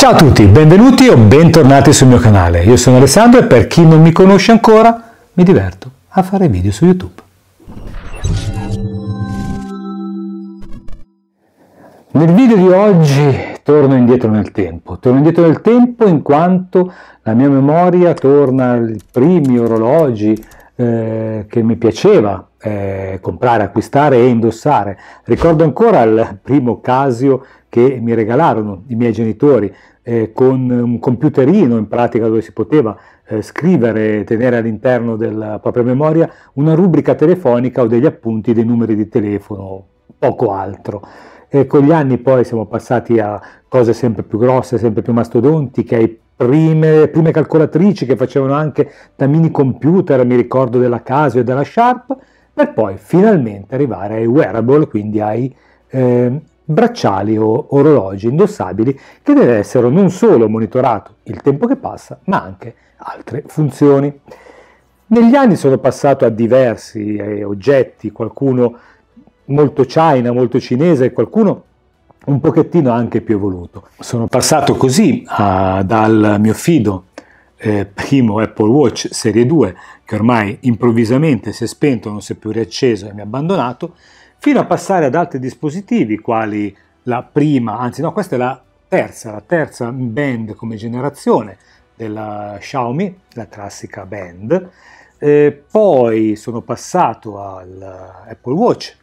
Ciao a tutti, benvenuti o bentornati sul mio canale. Io sono Alessandro e per chi non mi conosce ancora, mi diverto a fare video su YouTube. Nel video di oggi torno indietro nel tempo, torno indietro nel tempo in quanto la mia memoria torna ai primi orologi eh, che mi piaceva eh, comprare, acquistare e indossare. Ricordo ancora il primo Casio che mi regalarono i miei genitori eh, con un computerino in pratica dove si poteva eh, scrivere e tenere all'interno della propria memoria una rubrica telefonica o degli appunti dei numeri di telefono, poco altro. E con gli anni poi siamo passati a cose sempre più grosse, sempre più mastodontiche, ai Prime, prime, calcolatrici che facevano anche da mini computer, mi ricordo della Casio e della Sharp, per poi finalmente arrivare ai wearable, quindi ai eh, bracciali o orologi indossabili che deve essere non solo monitorato il tempo che passa, ma anche altre funzioni. Negli anni sono passato a diversi eh, oggetti, qualcuno molto China, molto cinese, qualcuno un pochettino anche più evoluto. Sono passato così a, dal mio fido eh, primo Apple Watch Serie 2 che ormai improvvisamente si è spento, non si è più riacceso e mi ha abbandonato, fino a passare ad altri dispositivi quali la prima, anzi no, questa è la terza, la terza band come generazione della Xiaomi, la classica band, eh, poi sono passato all'Apple Watch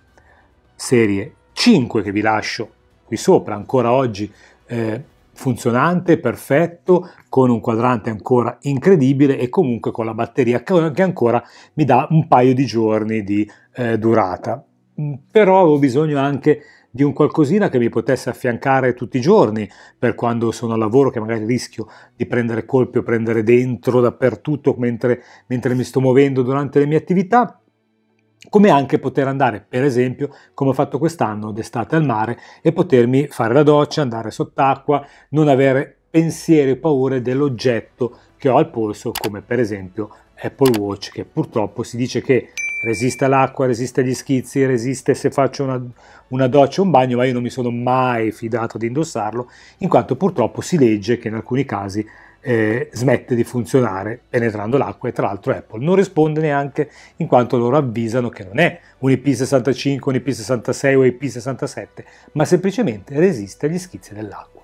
serie 5 che vi lascio qui sopra, ancora oggi eh, funzionante, perfetto, con un quadrante ancora incredibile e comunque con la batteria che ancora mi dà un paio di giorni di eh, durata. Mm, però avevo bisogno anche di un qualcosina che mi potesse affiancare tutti i giorni per quando sono al lavoro che magari rischio di prendere colpi o prendere dentro dappertutto mentre, mentre mi sto muovendo durante le mie attività come anche poter andare, per esempio, come ho fatto quest'anno d'estate al mare e potermi fare la doccia, andare sott'acqua, non avere pensieri e paure dell'oggetto che ho al polso, come per esempio Apple Watch, che purtroppo si dice che resiste all'acqua, resiste agli schizzi, resiste se faccio una, una doccia o un bagno, ma io non mi sono mai fidato di indossarlo, in quanto purtroppo si legge che in alcuni casi eh, smette di funzionare penetrando l'acqua e tra l'altro Apple non risponde neanche in quanto loro avvisano che non è un IP65, un IP66 o IP67, ma semplicemente resiste agli schizzi dell'acqua.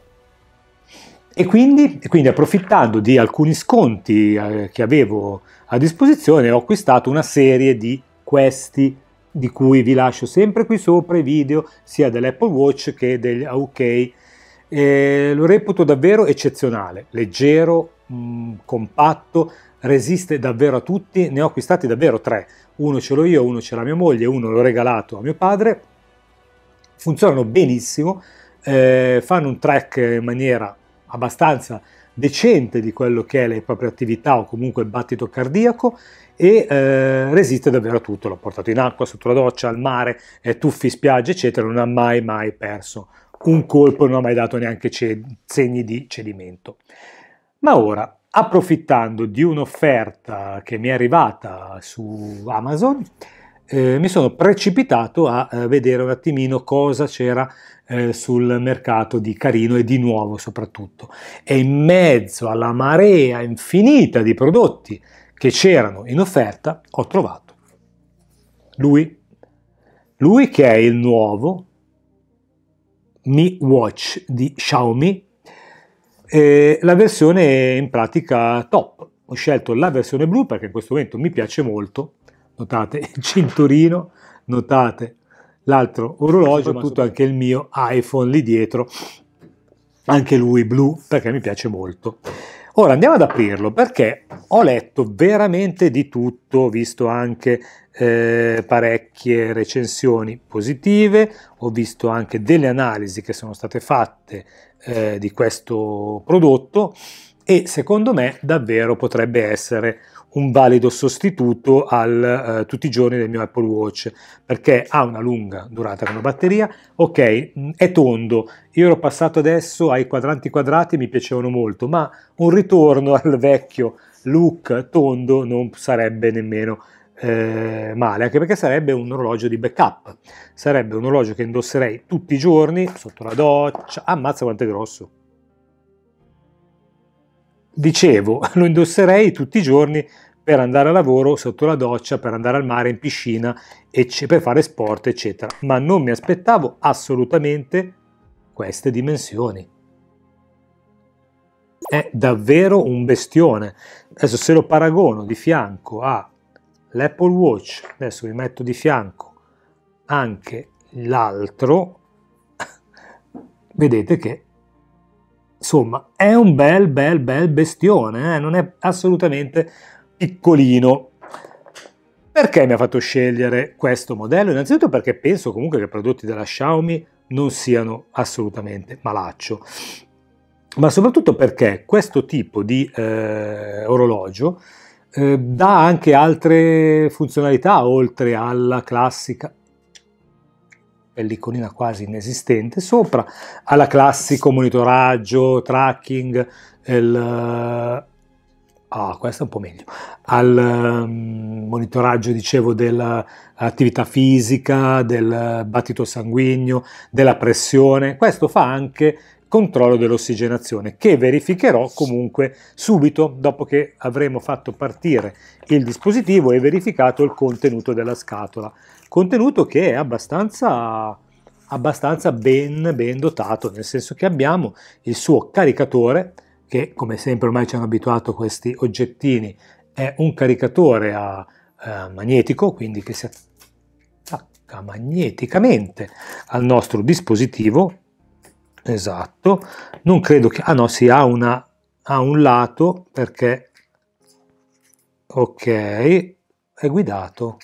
E quindi, e quindi, approfittando di alcuni sconti eh, che avevo a disposizione ho acquistato una serie di questi di cui vi lascio sempre qui sopra i video sia dell'Apple Watch che degli ah, OK. Eh, lo reputo davvero eccezionale, leggero, mh, mm, compatto, resiste davvero a tutti, ne ho acquistati davvero tre, uno ce l'ho io, uno ce l'ha mia moglie, uno l'ho regalato a mio padre, funzionano benissimo, eh, fanno un track in maniera abbastanza decente di quello che è le proprie attività o comunque il battito cardiaco e eh, resiste davvero a tutto, l'ho portato in acqua, sotto la doccia, al mare, eh, tuffi, spiagge eccetera, non ha mai mai perso un colpo, non ha mai dato neanche segni di cedimento. Ma ora, approfittando di un'offerta che mi è arrivata su Amazon, eh, mi sono precipitato a, a eh, vedere un attimino cosa c'era eh, sul mercato di Carino e di nuovo soprattutto. E in mezzo alla marea infinita di prodotti che c'erano in offerta ho trovato lui, lui che è il nuovo Mi Watch di Xiaomi, eh, la versione in pratica top. Ho scelto la versione blu perché in questo momento mi piace molto notate il cinturino, notate l'altro orologio, tutto anche il mio iPhone lì dietro, anche lui blu perché mi piace molto. Ora andiamo ad aprirlo perché ho letto veramente di tutto, ho visto anche eh, parecchie recensioni positive, ho visto anche delle analisi che sono state fatte eh, di questo prodotto e secondo me davvero potrebbe essere un valido sostituto al eh, tutti i giorni del mio Apple Watch perché ha una lunga durata con la batteria. Ok, mm, è tondo. Io ero passato adesso ai quadranti quadrati, mi piacevano molto, ma un ritorno al vecchio look tondo non sarebbe nemmeno eh, male, anche perché sarebbe un orologio di backup. Sarebbe un orologio che indosserei tutti i giorni sotto la doccia. Ammazza quanto è grosso! dicevo, lo indosserei tutti i giorni per andare a lavoro, sotto la doccia, per andare al mare, in piscina, ecc- per fare sport, eccetera. Ma non mi aspettavo assolutamente queste dimensioni. È davvero un bestione. Adesso se lo paragono di fianco all'Apple Watch, adesso vi metto di fianco anche l'altro, vedete che Insomma, è un bel, bel, bel bestione, eh? non è assolutamente piccolino. Perché mi ha fatto scegliere questo modello? Innanzitutto perché penso comunque che i prodotti della Xiaomi non siano assolutamente malaccio, ma soprattutto perché questo tipo di eh, orologio eh, dà anche altre funzionalità oltre alla classica pellicolina quasi inesistente sopra, alla classico monitoraggio, tracking, il, eh, Ah, questo è un po' meglio. Al um, monitoraggio, dicevo, dell'attività fisica, del battito sanguigno, della pressione. Questo fa anche controllo dell'ossigenazione che verificherò comunque subito dopo che avremo fatto partire il dispositivo e verificato il contenuto della scatola. Contenuto che è abbastanza abbastanza ben, ben dotato, nel senso che abbiamo il suo caricatore, che come sempre ormai ci hanno abituato questi oggettini, è un caricatore a, a eh, magnetico, quindi che si attacca magneticamente al nostro dispositivo, esatto non credo che ah no si sì, ha una a un lato perché ok è guidato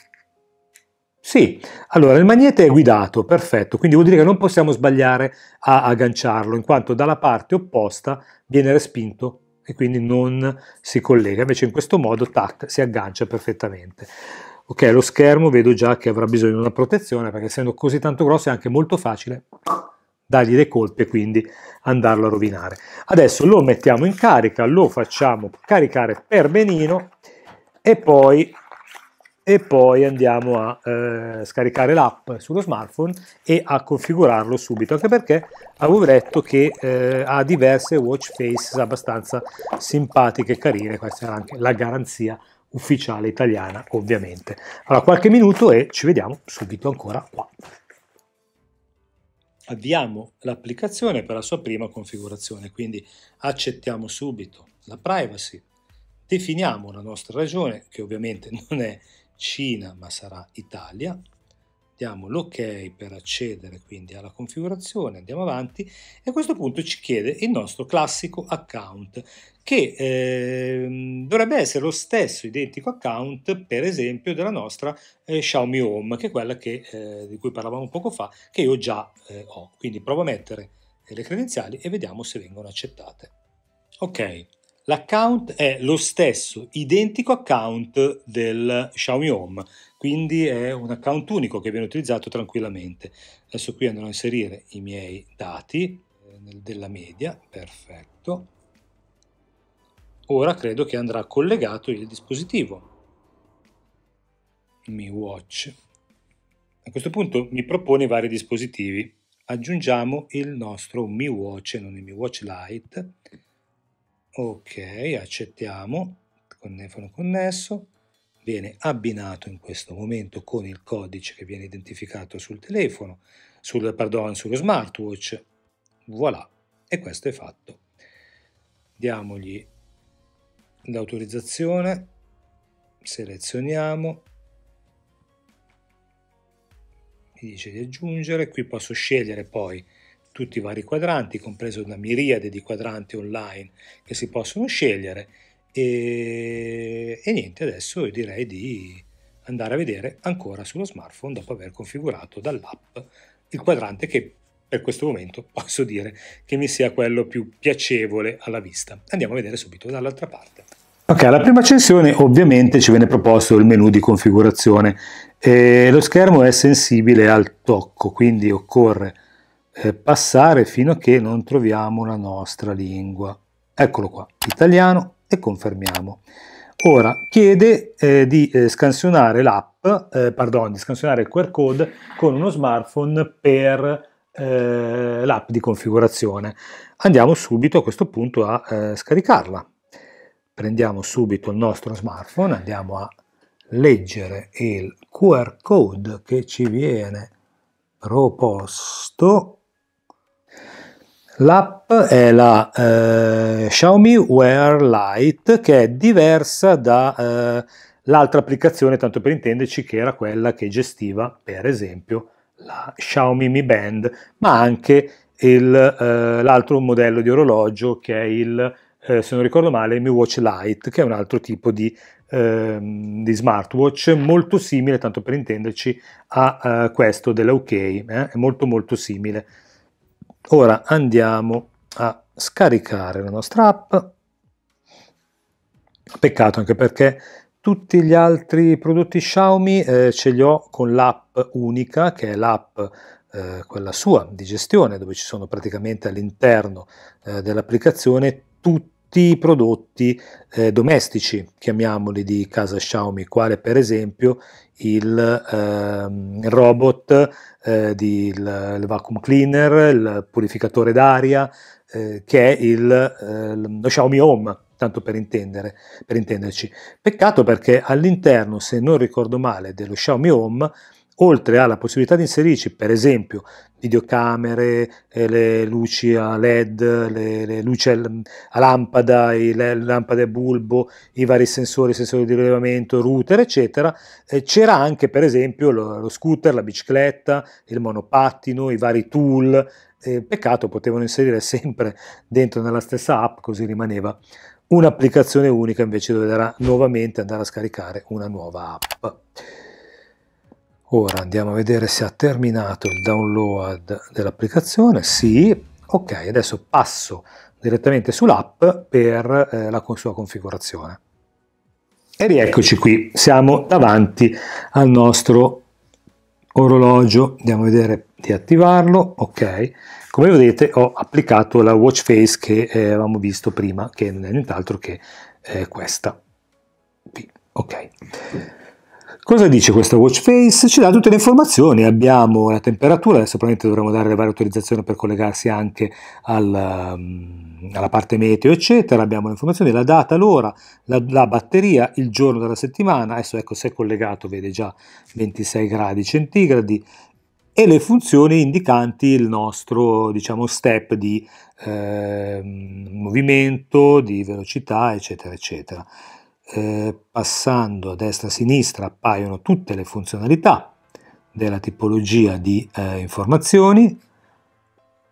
sì, allora il magnete è guidato, perfetto, quindi vuol dire che non possiamo sbagliare a agganciarlo, in quanto dalla parte opposta viene respinto e quindi non si collega, invece in questo modo tac, si aggancia perfettamente. Ok, lo schermo vedo già che avrà bisogno di una protezione, perché essendo così tanto grosso è anche molto facile dargli le colpe e quindi andarlo a rovinare. Adesso lo mettiamo in carica, lo facciamo caricare per benino e poi, e poi andiamo a eh, scaricare l'app sullo smartphone e a configurarlo subito, anche perché avevo detto che eh, ha diverse watch face abbastanza simpatiche e carine, questa era anche la garanzia ufficiale italiana ovviamente. Allora qualche minuto e ci vediamo subito ancora qua avviamo l'applicazione per la sua prima configurazione, quindi accettiamo subito la privacy, definiamo la nostra regione, che ovviamente non è Cina ma sarà Italia, diamo l'ok per accedere quindi alla configurazione, andiamo avanti e a questo punto ci chiede il nostro classico account che eh, dovrebbe essere lo stesso identico account per esempio della nostra eh, Xiaomi Home che è quella che, eh, di cui parlavamo poco fa che io già eh, ho quindi provo a mettere le credenziali e vediamo se vengono accettate ok L'account è lo stesso, identico account del Xiaomi Home, quindi è un account unico che viene utilizzato tranquillamente. Adesso qui andrò a inserire i miei dati eh, della media, perfetto. Ora credo che andrà collegato il dispositivo. Mi Watch. A questo punto mi propone vari dispositivi. Aggiungiamo il nostro Mi Watch, non il Mi Watch Lite ok accettiamo telefono connesso viene abbinato in questo momento con il codice che viene identificato sul telefono sul pardon sullo smartwatch voilà e questo è fatto diamogli l'autorizzazione selezioniamo mi dice di aggiungere qui posso scegliere poi tutti i vari quadranti, compreso una miriade di quadranti online che si possono scegliere. E, e niente, adesso io direi di andare a vedere ancora sullo smartphone dopo aver configurato dall'app il quadrante che per questo momento posso dire che mi sia quello più piacevole alla vista. Andiamo a vedere subito dall'altra parte. Ok, alla prima accensione ovviamente ci viene proposto il menu di configurazione. Eh, lo schermo è sensibile al tocco, quindi occorre eh, passare fino a che non troviamo la nostra lingua. Eccolo qua, italiano e confermiamo. Ora chiede eh, di eh, scansionare l'app, eh, pardon, di scansionare il QR code con uno smartphone per eh, l'app di configurazione. Andiamo subito a questo punto a scaricarla. Prendiamo subito il nostro smartphone, andiamo a leggere il QR code che ci viene proposto L'app è la eh, Xiaomi Wear Lite che è diversa dall'altra eh, applicazione, tanto per intenderci, che era quella che gestiva per esempio la Xiaomi Mi Band, ma anche il, eh, l'altro modello di orologio che è il, eh, se non ricordo male, Mi Watch Lite, che è un altro tipo di, ehm, di smartwatch molto simile, tanto per intenderci, a eh, questo della OK, eh, è molto molto simile Ora andiamo a scaricare la nostra app. Peccato anche perché tutti gli altri prodotti Xiaomi eh, ce li ho con l'app unica, che è l'app eh, quella sua di gestione, dove ci sono praticamente all'interno eh, dell'applicazione tutti tutti i prodotti eh, domestici, chiamiamoli di casa Xiaomi, quale per esempio il eh, robot, eh, di, il, il, vacuum cleaner, il purificatore d'aria, eh, che è il, ehm, lo Xiaomi Home, tanto per, intendere, per intenderci. Peccato perché all'interno, se non ricordo male, dello Xiaomi Home oltre alla possibilità di inserirci per esempio videocamere, eh, le luci a led, le, le luci a lampada, le lampade a bulbo, i vari sensori, sensori di rilevamento, router eccetera, eh, c'era anche per esempio lo, scooter, la bicicletta, il monopattino, i vari tool, peccato potevano inserire sempre dentro nella stessa app così rimaneva un'applicazione unica invece dovrà nuovamente andare a scaricare una nuova app. Ora andiamo a vedere se ha terminato il download dell'applicazione. Sì, ok, adesso passo direttamente sull'app per eh, la sua configurazione. E rieccoci qui, siamo davanti al nostro orologio, andiamo a vedere di attivarlo, ok. Come vedete ho applicato la watch face che eh, avevamo visto prima, che non è nient'altro che eh, questa. Ok. Cosa dice questa watch face? Ci dà tutte le informazioni, abbiamo la temperatura, adesso probabilmente dovremmo dare le varie autorizzazioni per collegarsi anche al, mm, alla parte meteo, eccetera, abbiamo le informazioni, la data, l'ora, la, la, batteria, il giorno della settimana, adesso ecco se è collegato vede già 26 gradi centigradi, e le funzioni indicanti il nostro diciamo, step di eh, movimento, di velocità, eccetera, eccetera eh, passando a destra e a sinistra appaiono tutte le funzionalità della tipologia di eh, informazioni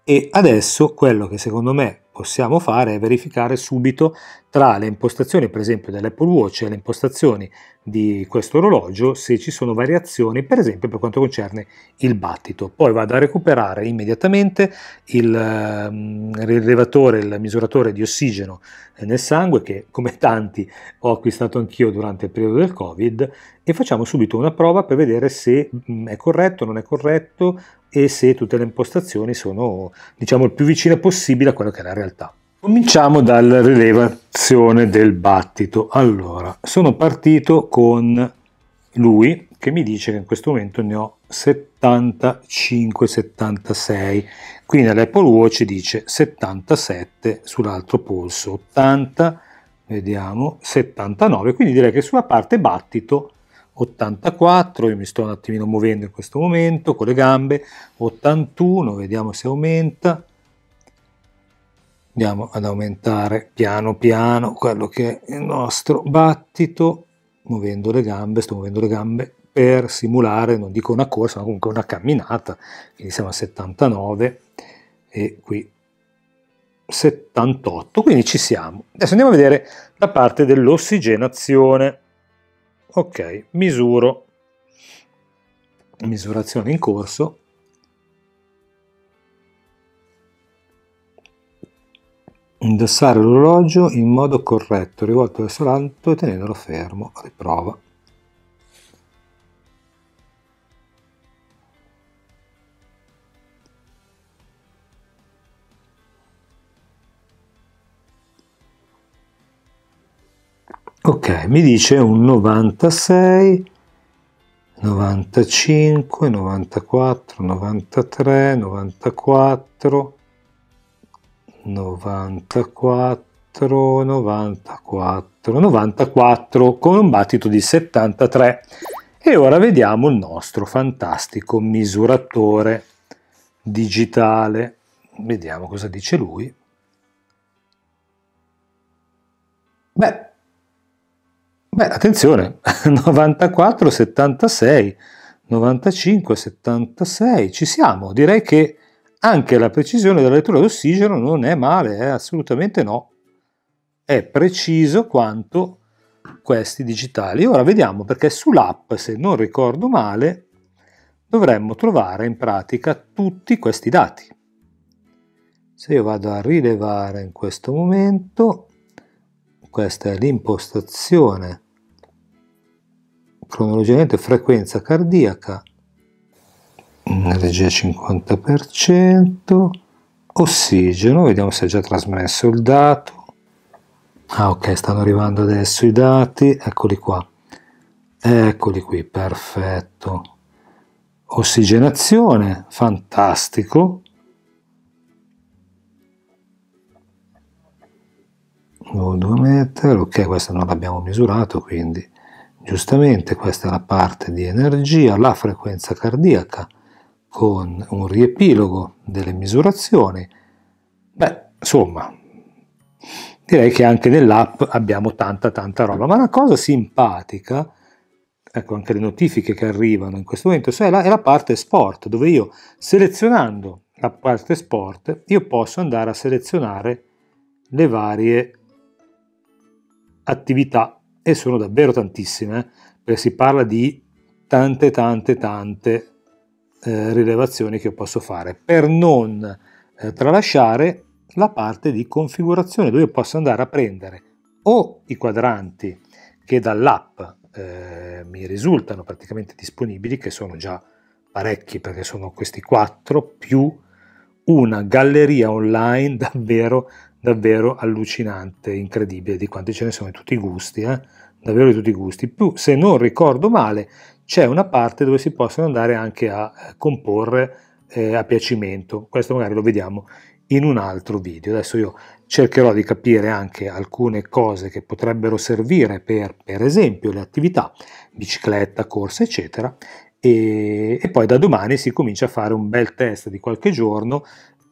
e adesso quello che secondo me possiamo fare è verificare subito tra le impostazioni per esempio dell'Apple Watch e le impostazioni di questo orologio se ci sono variazioni per esempio per quanto concerne il battito. Poi vado a recuperare immediatamente il ehm, rilevatore, il misuratore di ossigeno eh, nel sangue che come tanti ho acquistato anch'io durante il periodo del Covid e facciamo subito una prova per vedere se mm, è corretto non è corretto e se tutte le impostazioni sono diciamo il più vicine possibile a quella che è la realtà. Cominciamo dalla rilevazione del battito. Allora, sono partito con lui che mi dice che in questo momento ne ho 75-76, qui nell'Apple Watch dice 77 sull'altro polso, 80, vediamo, 79, quindi direi che sulla parte battito 84, io mi sto un attimino muovendo in questo momento con le gambe, 81, vediamo se aumenta, andiamo ad aumentare piano piano quello che è il nostro battito, muovendo le gambe, sto muovendo le gambe per simulare, non dico una corsa, ma comunque una camminata, quindi siamo a 79 e qui 78, quindi ci siamo. Adesso andiamo a vedere la parte dell'ossigenazione ok misuro misurazione in corso indossare l'orologio in modo corretto rivolto verso l'alto e tenendolo fermo riprova ok mi dice un 96 95 94 93 94 94 94 94 con un battito di 73 e ora vediamo il nostro fantastico misuratore digitale vediamo cosa dice lui beh Beh, attenzione, 94, 76, 95, 76, ci siamo. Direi che anche la precisione della lettura d'ossigeno non è male, eh? assolutamente no. È preciso quanto questi digitali. Ora vediamo perché sull'app, se non ricordo male, dovremmo trovare in pratica tutti questi dati. Se io vado a rilevare in questo momento, questa è l'impostazione cronologicamente frequenza cardiaca, energia 50%, ossigeno, vediamo se è già trasmesso il dato. Ah ok, stanno arrivando adesso i dati, eccoli qua. Eccoli qui, perfetto. Ossigenazione, fantastico. Lo 2 metri, ok, questo non l'abbiamo misurato quindi Giustamente questa è la parte di energia, la frequenza cardiaca con un riepilogo delle misurazioni. Beh, insomma, direi che anche nell'app abbiamo tanta tanta roba, ma una cosa simpatica, ecco anche le notifiche che arrivano in questo momento, cioè la, è la parte sport, dove io selezionando la parte sport, io posso andare a selezionare le varie attività e sono davvero tantissime, eh, perché si parla di tante, tante, tante eh, rilevazioni che posso fare, per non eh, tralasciare la parte di configurazione, dove posso andare a prendere o i quadranti che dall'app eh, mi risultano praticamente disponibili, che sono già parecchi perché sono questi quattro, più una galleria online davvero davvero allucinante, incredibile, di quanti ce ne sono di tutti i gusti, eh? davvero di tutti i gusti. Più, se non ricordo male, c'è una parte dove si possono andare anche a eh, comporre eh, a piacimento. Questo magari lo vediamo in un altro video. Adesso io cercherò di capire anche alcune cose che potrebbero servire per, per esempio, le attività, bicicletta, corsa, eccetera. E, e poi da domani si comincia a fare un bel test di qualche giorno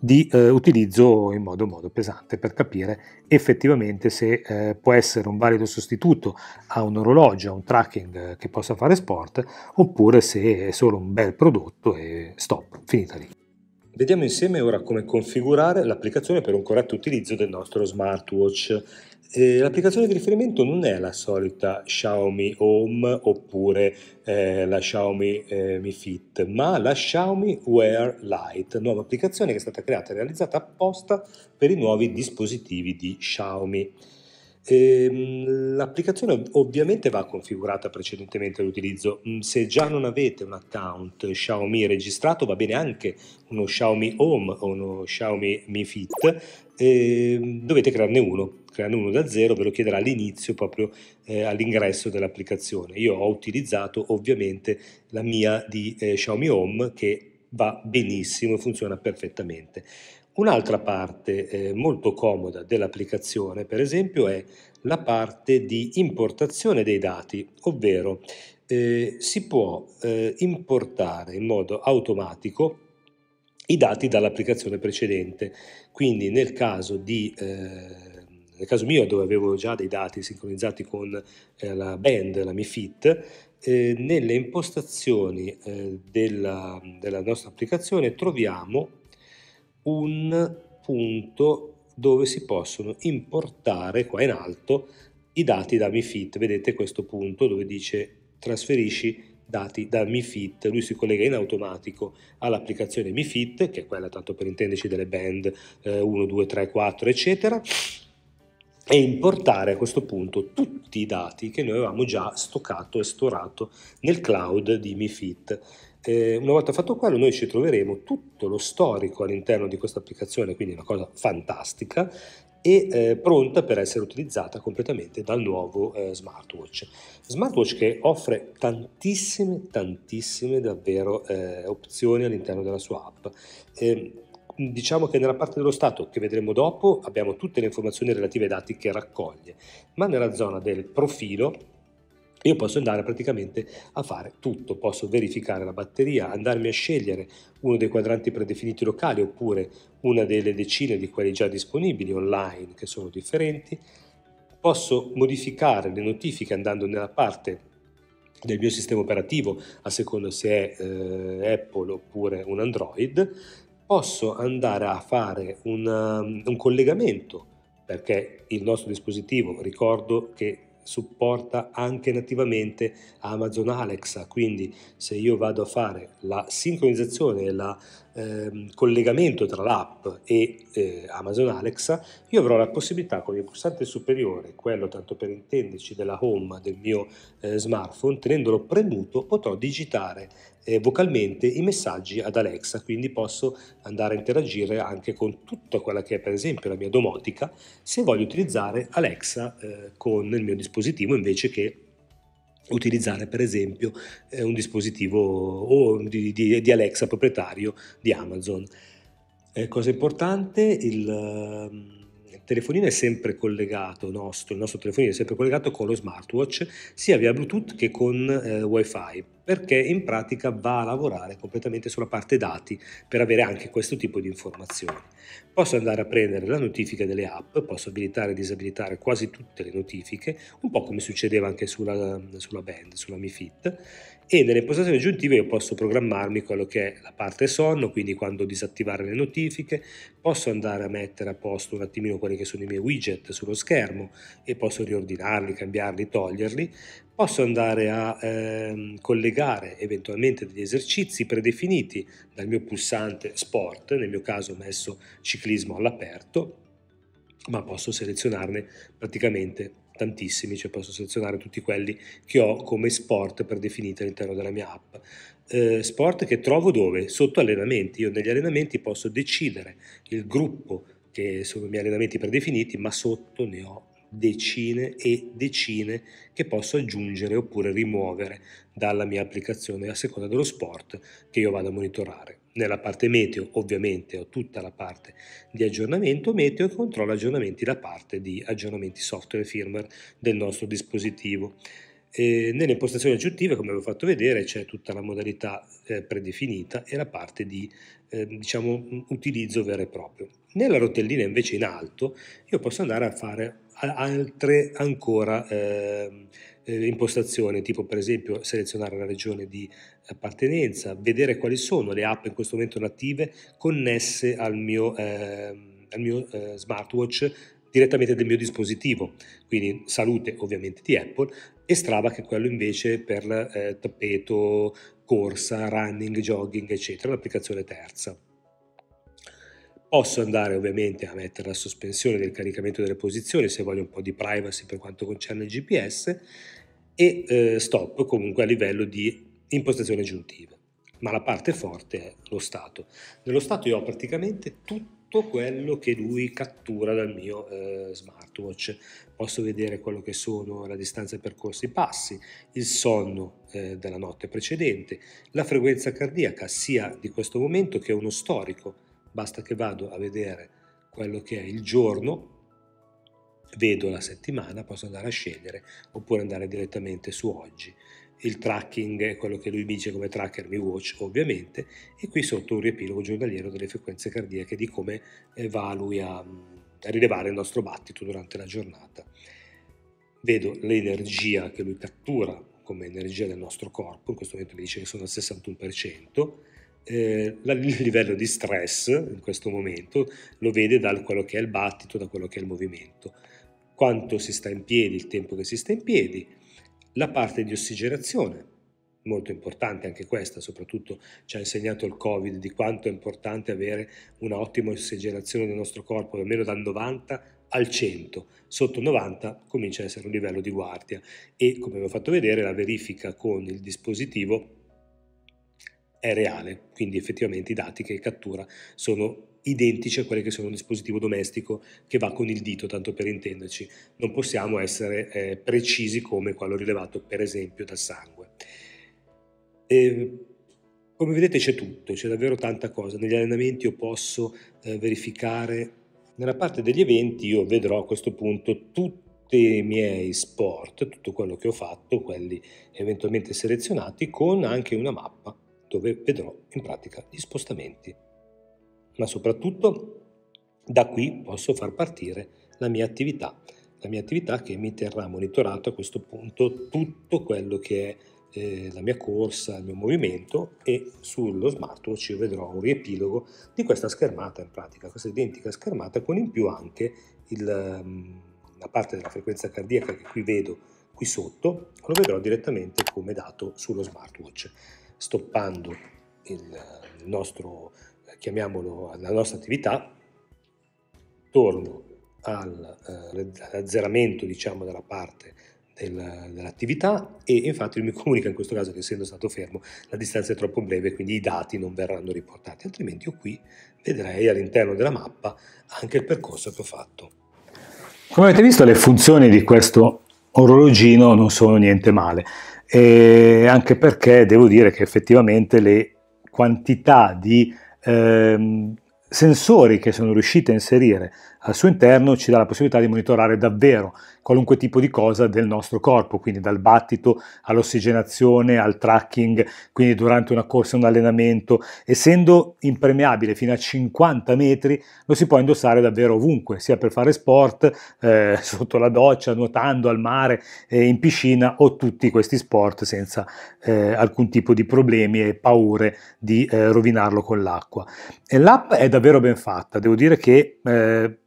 di eh, utilizzo in modo, modo, pesante per capire effettivamente se eh, può essere un valido sostituto a un orologio, a un tracking eh, che possa fare sport, oppure se è solo un bel prodotto e stop, finita lì. Vediamo insieme ora come configurare l'applicazione per un corretto utilizzo del nostro smartwatch. Eh, l'applicazione di riferimento non è la solita Xiaomi Home oppure eh, la Xiaomi eh, Mi Fit, ma la Xiaomi Wear Lite, nuova applicazione che è stata creata e realizzata apposta per i nuovi dispositivi di Xiaomi. Ehm, l'applicazione ovviamente va configurata precedentemente all'utilizzo. Mm, se già non avete un account Xiaomi registrato, va bene anche uno Xiaomi Home o uno Xiaomi Mi Fit, eh, dovete crearne uno, crearne uno da zero, ve lo chiederà all'inizio, proprio eh, all'ingresso dell'applicazione. Io ho utilizzato ovviamente la mia di eh, Xiaomi Home che va benissimo e funziona perfettamente. Un'altra parte eh, molto comoda dell'applicazione, per esempio, è la parte di importazione dei dati, ovvero eh, si può eh, importare in modo automatico i dati dall'applicazione precedente. Quindi nel caso, di, eh, nel caso mio dove avevo già dei dati sincronizzati con eh, la band, la MiFit, eh, nelle impostazioni eh, della, della nostra applicazione troviamo un punto dove si possono importare qua in alto i dati da MiFit. Vedete questo punto dove dice trasferisci dati da MiFit, lui si collega in automatico all'applicazione MiFit, che è quella tanto per intenderci delle band eh, 1, 2, 3, 4, eccetera, e importare a questo punto tutti i dati che noi avevamo già stoccato e storato nel cloud di MiFit. Eh, una volta fatto quello noi ci troveremo tutto lo storico all'interno di questa applicazione, quindi una cosa fantastica, e eh, pronta per essere utilizzata completamente dal nuovo eh, smartwatch. Smartwatch che offre tantissime, tantissime davvero eh, opzioni all'interno della sua app. Ehm, diciamo che nella parte dello Stato che vedremo dopo abbiamo tutte le informazioni relative ai dati che raccoglie, ma nella zona del profilo io posso andare praticamente a fare tutto, posso verificare la batteria, andarmi a scegliere uno dei quadranti predefiniti locali oppure una delle decine di quelli già disponibili online che sono differenti, posso modificare le notifiche andando nella parte del mio sistema operativo a seconda se è eh, Apple oppure un Android, posso andare a fare una, un collegamento perché il nostro dispositivo, ricordo che supporta anche nativamente Amazon Alexa, quindi se io vado a fare la sincronizzazione e la eh, collegamento tra l'app e eh, Amazon Alexa, io avrò la possibilità con il pulsante superiore, quello tanto per intenderci della home del mio eh, smartphone, tenendolo premuto potrò digitare eh, vocalmente i messaggi ad Alexa, quindi posso andare a interagire anche con tutta quella che è per esempio la mia domotica se voglio utilizzare Alexa eh, con il mio dispositivo invece che utilizzare per esempio eh, un dispositivo di, di, di Alexa proprietario di Amazon. Eh, cosa importante, il, ehm, telefonino è sempre collegato, nostro, il nostro telefonino è sempre collegato con lo smartwatch, sia via Bluetooth che con eh, WiFi, perché in pratica va a lavorare completamente sulla parte dati per avere anche questo tipo di informazioni. Posso andare a prendere la notifica delle app, posso abilitare e disabilitare quasi tutte le notifiche, un po' come succedeva anche sulla, sulla band, sulla Mi Fit e nelle impostazioni aggiuntive io posso programmarmi quello che è la parte sonno, quindi quando disattivare le notifiche, posso andare a mettere a posto un attimino quelli che sono i miei widget sullo schermo e posso riordinarli, cambiarli, toglierli, posso andare a ehm, collegare eventualmente degli esercizi predefiniti dal mio pulsante sport, nel mio caso ho messo ciclismo all'aperto, ma posso selezionarne praticamente tantissimi, cioè posso selezionare tutti quelli che ho come sport per definire all'interno della mia app. Eh, sport che trovo dove? Sotto allenamenti. Io negli allenamenti posso decidere il gruppo che sono i miei allenamenti predefiniti, ma sotto ne ho decine e decine che posso aggiungere oppure rimuovere dalla mia applicazione a seconda dello sport che io vado a monitorare. Nella parte meteo ovviamente ho tutta la parte di aggiornamento meteo e controllo aggiornamenti la parte di aggiornamenti software e firmware del nostro dispositivo. E nelle impostazioni aggiuntive, come vi ho fatto vedere, c'è tutta la modalità eh, predefinita e la parte di eh, diciamo, utilizzo vero e proprio. Nella rotellina invece in alto io posso andare a fare altre ancora eh, eh, impostazione, tipo per esempio selezionare la regione di appartenenza, vedere quali sono le app in questo momento native connesse al mio, eh, al mio eh, smartwatch direttamente del mio dispositivo, quindi salute ovviamente di Apple e Strava che è quello invece per eh, tappeto, corsa, running, jogging eccetera, l'applicazione terza. Posso andare ovviamente a mettere la sospensione del caricamento delle posizioni se voglio un po' di privacy per quanto concerne il GPS e eh, stop comunque a livello di impostazioni aggiuntive. Ma la parte forte è lo stato. Nello stato io ho praticamente tutto quello che lui cattura dal mio eh, smartwatch. Posso vedere quello che sono la distanza percorsa, i passi, il sonno eh, della notte precedente, la frequenza cardiaca sia di questo momento che uno storico basta che vado a vedere quello che è il giorno, vedo la settimana, posso andare a scegliere oppure andare direttamente su oggi. Il tracking è quello che lui dice come tracker Mi Watch ovviamente e qui sotto un riepilogo giornaliero delle frequenze cardiache di come eh, va lui a, mm, a rilevare il nostro battito durante la giornata. Vedo l'energia che lui cattura come energia del nostro corpo, in questo momento mi dice che sono al 61%, eh, il livello di stress in questo momento lo vede da quello che è il battito, da quello che è il movimento, quanto si sta in piedi, il tempo che si sta in piedi, la parte di ossigenazione, molto importante anche questa, soprattutto ci ha insegnato il Covid di quanto è importante avere una ottima ossigenazione del nostro corpo, almeno dal 90 al 100, sotto 90 comincia ad essere un livello di guardia e come vi ho fatto vedere la verifica con il dispositivo è reale, quindi effettivamente i dati che cattura sono identici a quelli che sono un dispositivo domestico che va con il dito, tanto per intenderci. Non possiamo essere eh, precisi come quello rilevato per esempio dal sangue. E, ehm, come vedete c'è tutto, c'è davvero tanta cosa. Negli allenamenti io posso eh, verificare, nella parte degli eventi io vedrò a questo punto tutti i miei sport, tutto quello che ho fatto, quelli eventualmente selezionati, con anche una mappa dove vedrò in pratica gli spostamenti. Ma soprattutto da qui posso far partire la mia attività, la mia attività che mi terrà monitorato a questo punto tutto quello che è eh, la mia corsa, il mio movimento e sullo smartwatch io vedrò un riepilogo di questa schermata in pratica, questa identica schermata con in più anche il, mm, la parte della frequenza cardiaca che qui vedo qui sotto, lo vedrò direttamente come dato sullo smartwatch stoppando il nostro, eh, chiamiamolo, la nostra attività, torno eh, all'azzeramento diciamo, della parte dell'attività e infatti mi comunica in questo caso che essendo stato fermo la distanza è troppo breve quindi i dati non verranno riportati altrimenti io qui vedrei all'interno della mappa anche il percorso che ho fatto come avete visto le funzioni di questo orologino non sono niente male e anche perché devo dire che effettivamente le quantità di eh, sensori che sono riusciti a inserire al suo interno ci dà la possibilità di monitorare davvero qualunque tipo di cosa del nostro corpo, quindi dal battito all'ossigenazione al tracking, quindi durante una corsa, un allenamento. Essendo impermeabile fino a 50 metri, lo si può indossare davvero ovunque, sia per fare sport, eh, sotto la doccia, nuotando al mare, eh, in piscina o tutti questi sport senza eh, alcun tipo di problemi e paure di eh, rovinarlo con l'acqua. E l'app è davvero ben fatta, devo dire che eh,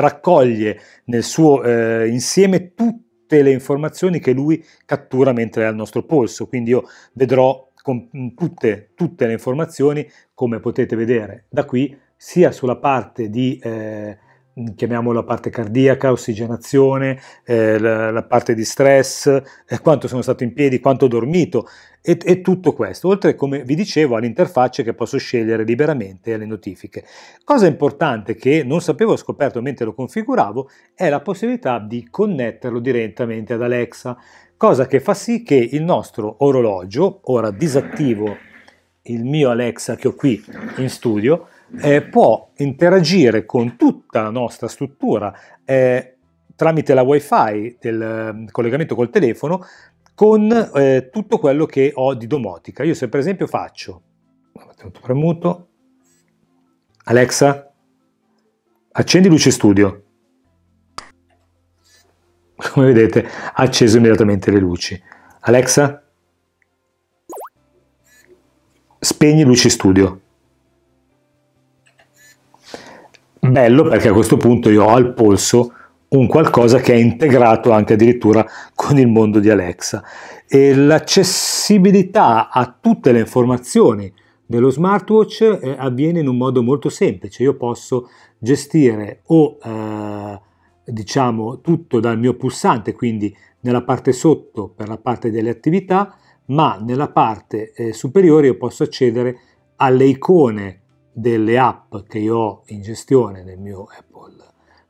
raccoglie nel suo eh, insieme tutte le informazioni che lui cattura mentre è al nostro polso, quindi io vedrò con mm, tutte, tutte le informazioni, come potete vedere da qui, sia sulla parte di eh, Mm, chiamiamola parte cardiaca, ossigenazione, eh, la, la, parte di stress, eh, quanto sono stato in piedi, quanto ho dormito e, e, tutto questo. Oltre, come vi dicevo, all'interfaccia che posso scegliere liberamente alle notifiche. Cosa importante che non sapevo, ho scoperto mentre lo configuravo, è la possibilità di connetterlo direttamente ad Alexa, cosa che fa sì che il nostro orologio, ora disattivo il mio Alexa che ho qui in studio, eh, può interagire con tutta la nostra struttura eh, tramite la wifi del mm, collegamento col telefono con eh, tutto quello che ho di domotica. Io se per esempio faccio, tutto premuto, Alexa, accendi luce studio. Come vedete ha acceso immediatamente le luci. Alexa, spegni luci studio. bello perché a questo punto io ho al polso un qualcosa che è integrato anche addirittura con il mondo di Alexa e l'accessibilità a tutte le informazioni dello smartwatch eh, avviene in un modo molto semplice io posso gestire o eh, diciamo tutto dal mio pulsante quindi nella parte sotto per la parte delle attività ma nella parte eh, superiore io posso accedere alle icone delle app che io ho in gestione nel mio Apple,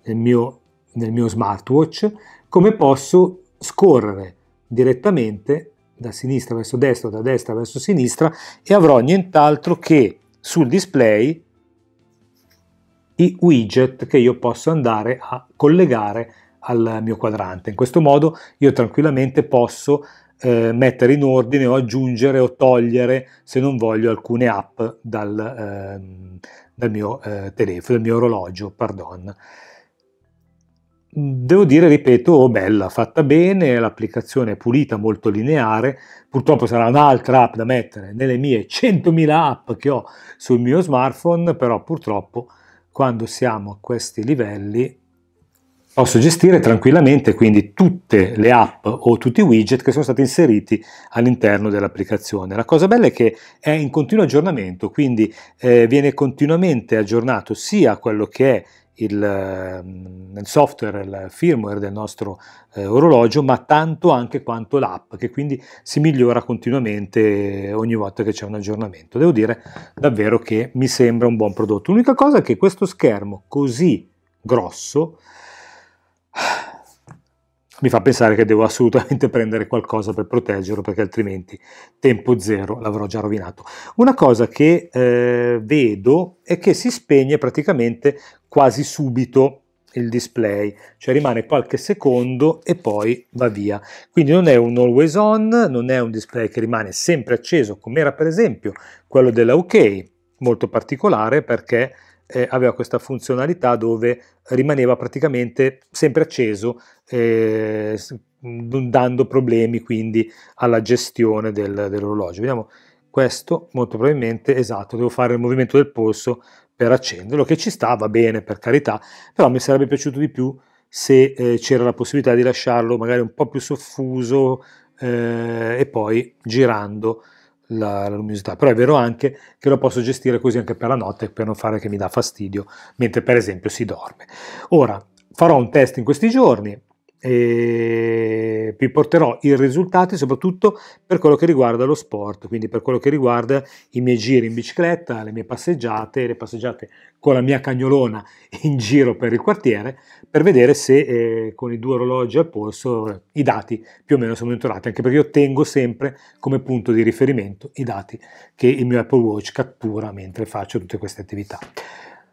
nel mio, nel mio smartwatch, come posso scorrere direttamente da sinistra verso destra, da destra verso sinistra e avrò nient'altro che sul display i widget che io posso andare a collegare al mio quadrante. In questo modo io tranquillamente posso eh, mettere in ordine o aggiungere o togliere se non voglio alcune app dal, eh, dal mio eh, telefono, dal mio orologio, pardon. Devo dire, ripeto, oh, bella, fatta bene, l'applicazione è pulita, molto lineare, purtroppo sarà un'altra app da mettere nelle mie 100.000 app che ho sul mio smartphone, però purtroppo quando siamo a questi livelli Posso gestire tranquillamente quindi tutte le app o tutti i widget che sono stati inseriti all'interno dell'applicazione. La cosa bella è che è in continuo aggiornamento, quindi eh, viene continuamente aggiornato sia quello che è il, ehm, il, software, il firmware del nostro eh, orologio, ma tanto anche quanto l'app, che quindi si migliora continuamente eh, ogni volta che c'è un aggiornamento. Devo dire davvero che mi sembra un buon prodotto. L'unica cosa è che questo schermo così grosso mi fa pensare che devo assolutamente prendere qualcosa per proteggerlo perché altrimenti tempo zero l'avrò già rovinato. Una cosa che eh, vedo è che si spegne praticamente quasi subito il display, cioè rimane qualche secondo e poi va via. Quindi non è un always on, non è un display che rimane sempre acceso come era per esempio quello della OK, molto particolare perché eh, aveva questa funzionalità dove rimaneva praticamente sempre acceso, eh, dando problemi quindi alla gestione del, dell'orologio. Vediamo questo, molto probabilmente, esatto, devo fare il movimento del polso per accenderlo, che ci sta, va bene per carità, però mi sarebbe piaciuto di più se eh, c'era la possibilità di lasciarlo magari un po' più soffuso eh, e poi girando la, la, luminosità, però è vero anche che lo posso gestire così anche per la notte per non fare che mi dà fastidio mentre per esempio si dorme. Ora farò un test in questi giorni vi porterò i risultati soprattutto per quello che riguarda lo sport, quindi per quello che riguarda i miei giri in bicicletta, le mie passeggiate, le passeggiate con la mia cagnolona in giro per il quartiere, per vedere se eh, con i due orologi al polso i dati più o meno sono monitorati, anche perché io tengo sempre come punto di riferimento i dati che il mio Apple Watch cattura mentre faccio tutte queste attività.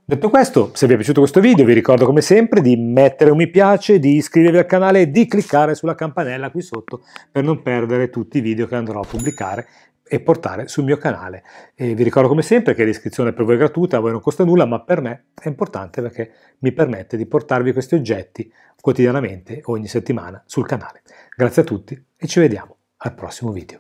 Detto questo, se vi è piaciuto questo video vi ricordo come sempre di mettere un mi piace, di iscrivervi al canale e di cliccare sulla campanella qui sotto per non perdere tutti i video che andrò a pubblicare e portare sul mio canale. E vi ricordo come sempre che l'iscrizione per voi è gratuita, a voi non costa nulla, ma per me è importante perché mi permette di portarvi questi oggetti quotidianamente, ogni settimana, sul canale. Grazie a tutti e ci vediamo al prossimo video.